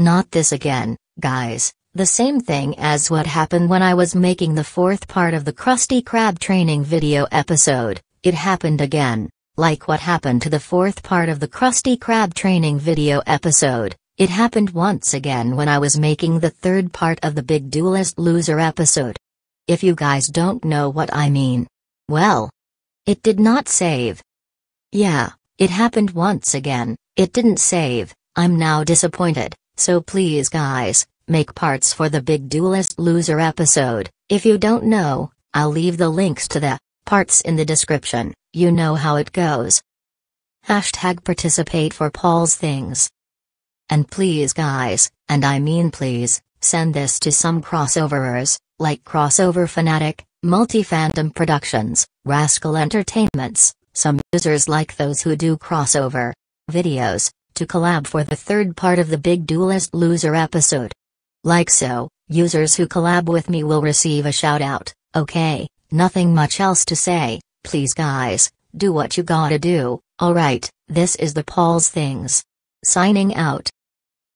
Not this again, guys, the same thing as what happened when I was making the fourth part of the Krusty Krab training video episode, it happened again. Like what happened to the fourth part of the Krusty Krab training video episode, it happened once again when I was making the third part of the Big Duelist Loser episode. If you guys don't know what I mean. Well. It did not save. Yeah, it happened once again, it didn't save, I'm now disappointed. So please guys, make parts for the Big Duelist Loser episode. If you don't know, I'll leave the links to the parts in the description. You know how it goes. Hashtag participate for Paul's things. And please guys, and I mean please, send this to some crossoverers, like Crossover Fanatic, Multi Phantom Productions, Rascal Entertainments, some users like those who do crossover videos, to collab for the third part of the Big Duelist Loser episode. Like so, users who collab with me will receive a shout out, okay, nothing much else to say, please guys, do what you gotta do, alright, this is the Paul's Things. Signing out.